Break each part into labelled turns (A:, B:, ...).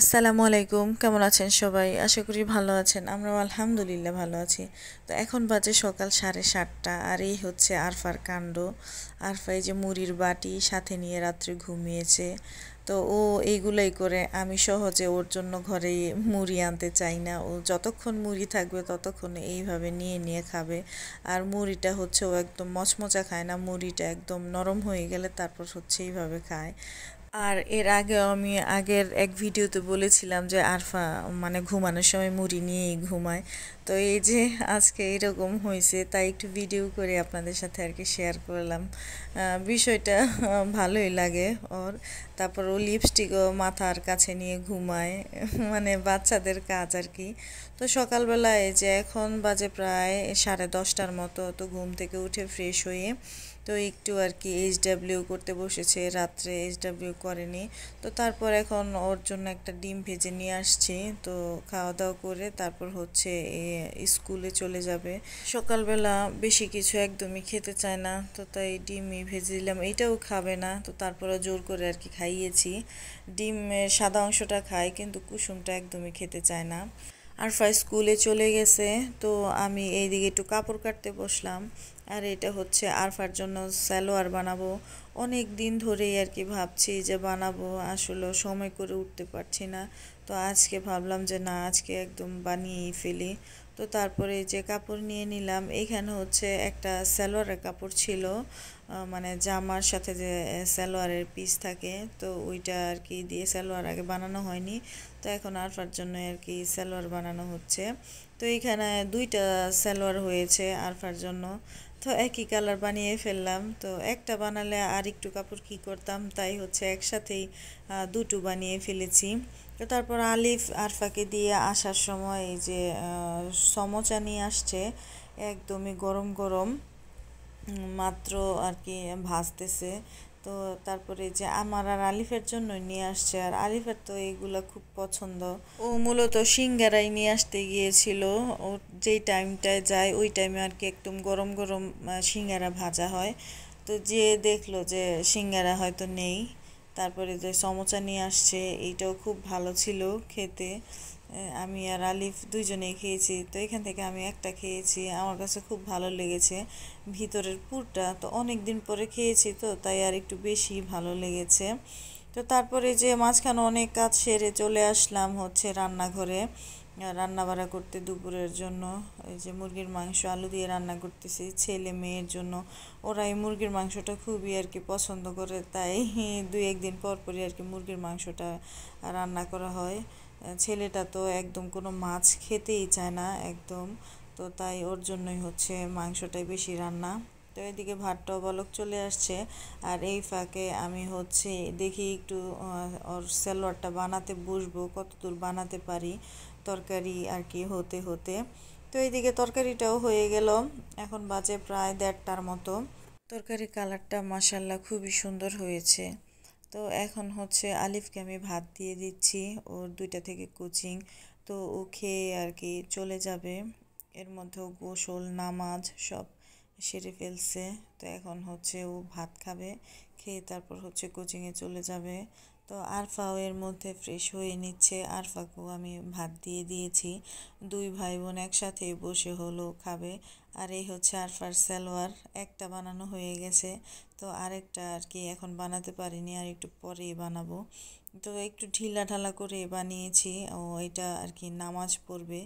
A: আসসালামু আলাইকুম কেমন আছেন সবাই আশা করি ভালো আছেন আমরাও আলহামদুলিল্লাহ ভালো আছি তো এখন বাজে সকাল সাড়ে সাতটা আর এই হচ্ছে আরফার কাণ্ড আরফাই যে মুড়ির বাটি সাথে নিয়ে রাত্রে ঘুমিয়েছে তো ও এইগুলোই করে আমি সহজে ওর জন্য ঘরে মুড়ি আনতে চাই না ও যতক্ষণ মুড়ি থাকবে ততক্ষণ এইভাবে নিয়ে নিয়ে খাবে আর মুড়িটা হচ্ছে ও একদম মচমচা খায় না মুড়িটা একদম নরম হয়ে গেলে তারপর হচ্ছে এইভাবে খায় আর এর আগে আমি আগের এক ভিডিওতে বলেছিলাম যে আরফা মানে ঘুমানোর সময় মুড়ি নিয়েই ঘুমায় তো এই যে আজকে এরকম হয়েছে তাই একটু ভিডিও করে আপনাদের সাথে আর কি শেয়ার করলাম বিষয়টা ভালোই লাগে ওর তারপর ও লিপস্টিকও মাথার কাছে নিয়ে ঘুমায় মানে বাচ্চাদের কাজ আর কি তো সকালবেলায় যে এখন বাজে প্রায় সাড়ে দশটার মতো তো ঘুম থেকে উঠে ফ্রেশ হয়ে তো একটু আর কি এইচ ডাব্লিউ করতে বসেছে রাত্রে এইচ ডাব্লিউ করেনি তো তারপর এখন ওর জন্য একটা ডিম ভেজে নিয়ে আসছি তো খাওয়া দাওয়া করে তারপর হচ্ছে স্কুলে চলে যাবে সকালবেলা বেশি কিছু একদমই খেতে চায় না তো তাই ডিমই ভেজে দিলাম এটাও খাবে না তো তারপরে জোর করে আর কি খাইয়েছি ডিমের সাদা অংশটা খায় কিন্তু কুসুমটা একদমই খেতে চায় না আরফা স্কুলে চলে গেছে তো আমি এইদিকে একটু কাপড় কাটতে বসলাম আর এটা হচ্ছে আরফার জন্য সালোয়ার বানাবো অনেক দিন ধরেই আর কি ভাবছি যে বানাবো আসলে সময় করে উঠতে পারছি না তো আজকে ভাবলাম যে না আজকে একদম বানিয়েই ফেলি তো তারপরে যে কাপড় নিয়ে নিলাম এখানে হচ্ছে একটা সালোয়ারের কাপড় ছিল মানে জামার সাথে যে সালোয়ারের পিস থাকে তো ওইটা আর কি দিয়ে সালোয়ার আগে বানানো হয়নি তো এখন আরফার জন্য আর কি সালোয়ার বানানো হচ্ছে তো এখানে দুইটা সালোয়ার হয়েছে আরফার জন্য তো একই কালার বানিয়ে ফেললাম তো একটা বানালে আর একটু কাপড় কি করতাম তাই হচ্ছে একসাথেই দুটো বানিয়ে ফেলেছি তো তারপর আলিফ আরফাকে দিয়ে আসার সময় এই যে সমচা নিয়ে আসছে একদমই গরম গরম মাত্র আর কি ভাজতেছে তো তারপরে যে আমার আর আলিফের জন্য নিয়ে আসছে আর আলিফের তো এগুলো খুব পছন্দ ও মূলত সিঙ্গারাই নিয়ে আসতে গিয়েছিল ও যেই টাইমটায় যায় ওই টাইমে আর কি একদম গরম গরম সিঙ্গারা ভাজা হয় তো যে দেখলো যে সিঙ্গারা হয়তো নেই তারপরে যে সমোচা নিয়ে আসছে এইটাও খুব ভালো ছিল খেতে আমি আর আলিফ দুইজনেই খেয়েছি তো এখান থেকে আমি একটা খেয়েছি আমার কাছে খুব ভালো লেগেছে ভিতরের পুরটা তো অনেক দিন পরে খেয়েছি তো তাই আর একটু বেশি ভালো লেগেছে তো তারপরে যে মাঝখানে অনেক কাজ সেরে চলে আসলাম হচ্ছে রান্নাঘরে রান্না বাড়া করতে দুপুরের জন্য ওই যে মুরগির মাংস আলু দিয়ে রান্না করতেছি ছেলে মেয়ের জন্য ওরা এই মুরগির মাংসটা খুবই আর কি পছন্দ করে তাই দুই একদিন পর পরই আর কি মুরগির মাংসটা রান্না করা হয় ছেলেটা তো একদম কোনো মাছ খেতেই চায় না একদম তো তাই ওর জন্যই হচ্ছে মাংসটাই বেশি রান্না তো এদিকে ভাতটাও বলক চলে আসছে আর এই ফাঁকে আমি হচ্ছে দেখি একটু ওর স্যালোয়ারটা বানাতে বসবো কতদূর বানাতে পারি তরকারি আর কি হতে হতে তো এইদিকে তরকারিটাও হয়ে গেল এখন বাজে প্রায় দেড়টার মতো তরকারি কালারটা মাসাল্লা খুবই সুন্দর হয়েছে তো এখন হচ্ছে আলিফকে আমি ভাত দিয়ে দিচ্ছি ওর দুইটা থেকে কোচিং তো ও খেয়ে আর কি চলে যাবে এর মধ্যেও গোসল নামাজ সব সেরে ফেলছে তো এখন হচ্ছে ও ভাত খাবে খেয়ে তারপর হচ্ছে কোচিংয়ে চলে যাবে তো আরফাও এর মধ্যে ফ্রেশ হয়ে নিচ্ছে আরফাকেও আমি ভাত দিয়ে দিয়েছি দুই ভাই বোন একসাথে বসে হলো খাবে আর এই হচ্ছে আরফার সালোয়ার একটা বানানো হয়ে গেছে তো আরেকটা আর কি এখন বানাতে পারিনি আর একটু পরে বানাবো তো একটু ঢিলা ঢালা করে বানিয়েছি ও এটা আর কি নামাজ পড়বে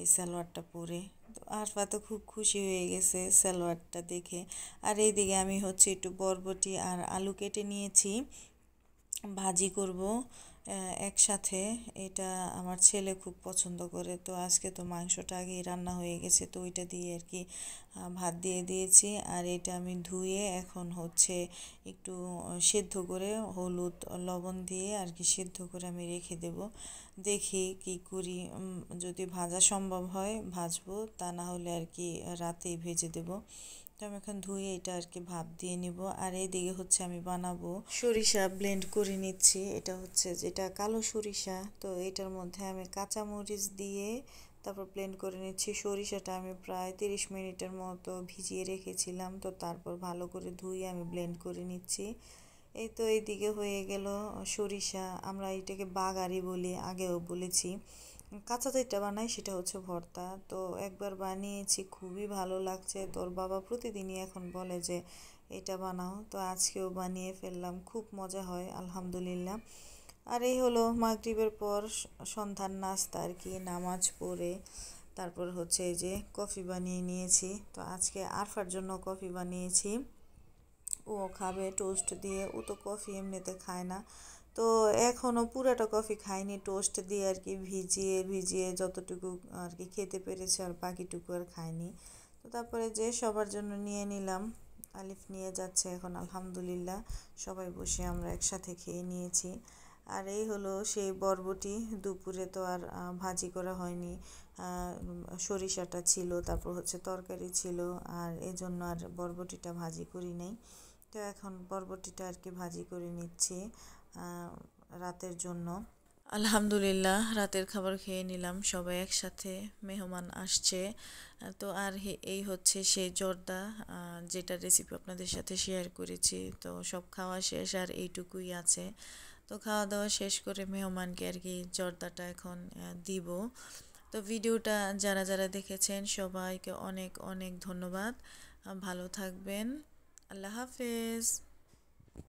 A: এই সালোয়ারটা পরে তো আরফা তো খুব খুশি হয়ে গেছে সালোয়ারটা দেখে আর এইদিকে আমি হচ্ছে একটু বরবটি আর আলু কেটে নিয়েছি ভাজি করব একসাথে এটা আমার ছেলে খুব পছন্দ করে তো আজকে তো মাংসটা আগেই রান্না হয়ে গেছে তো ওইটা দিয়ে আর কি ভাত দিয়ে দিয়েছি আর এটা আমি ধুয়ে এখন হচ্ছে একটু সেদ্ধ করে হলুদ লবণ দিয়ে আর কি সেদ্ধ করে আমি রেখে দেব দেখি কি করি যদি ভাজা সম্ভব হয় ভাজবো তা না হলে আর কি রাতেই ভেজে দেবো তো আমি এখন ধুয়ে এটা আর কি ভাপ দিয়ে নিব আর এইদিকে হচ্ছে আমি বানাবো সরিষা ব্লেন্ড করে নিচ্ছি এটা হচ্ছে যেটা কালো সরিষা তো এটার মধ্যে আমি কাঁচামরিচ দিয়ে তারপর ব্লেন্ড করে নিচ্ছি সরিষাটা আমি প্রায় তিরিশ মিনিটের মতো ভিজিয়ে রেখেছিলাম তো তারপর ভালো করে ধুয়ে আমি ব্লেন্ড করে নিচ্ছি এই তো এইদিকে হয়ে গেল সরিষা আমরা এটাকে বাগারি বলি আগেও বলেছি কাঁচা যেটা বানাই সেটা হচ্ছে ভর্তা তো একবার বানিয়েছি খুবই ভালো লাগছে তোর বাবা প্রতিদিনই এখন বলে যে এটা বানাও তো আজকেও বানিয়ে ফেললাম খুব মজা হয় আলহামদুলিল্লাহ আর এই হলো মাগরিবের পর সন্ধ্যার নাস্তা আর কি নামাজ পড়ে তারপর হচ্ছে এই যে কফি বানিয়ে নিয়েছি তো আজকে আরফার জন্য কফি বানিয়েছি ও খাবে টোস্ট দিয়ে ও তো কফি এমনিতে খায় না তো এখনও পুরাটা কফি খাইনি টোস্ট দিয়ে আর কি ভিজিয়ে ভিজিয়ে যতটুকু আর কি খেতে পেরেছে আর বাকিটুকু আর খাইনি তো তারপরে যে সবার জন্য নিয়ে নিলাম আলিফ নিয়ে যাচ্ছে এখন আলহামদুলিল্লাহ সবাই বসে আমরা একসাথে খেয়ে নিয়েছি আর এই হলো সেই বরবটি দুপুরে তো আর ভাজি করা হয়নি সরিষাটা ছিল তারপর হচ্ছে তরকারি ছিল আর এজন্য আর বরবটিটা ভাজি করি নাই তো এখন বরবটিটা আর কি ভাজি করে নিচ্ছি রাতের জন্য আলহামদুলিল্লাহ রাতের খাবার খেয়ে নিলাম সবাই একসাথে মেহমান আসছে তো আর এই হচ্ছে সেই জর্দা যেটা রেসিপি আপনাদের সাথে শেয়ার করেছি তো সব খাওয়া শেষ আর এইটুকুই আছে তো খাওয়া দাওয়া শেষ করে মেহমানকে আর কি জর্দাটা এখন দিব তো ভিডিওটা যারা যারা দেখেছেন সবাইকে অনেক অনেক ধন্যবাদ ভালো থাকবেন আল্লাহ হাফেজ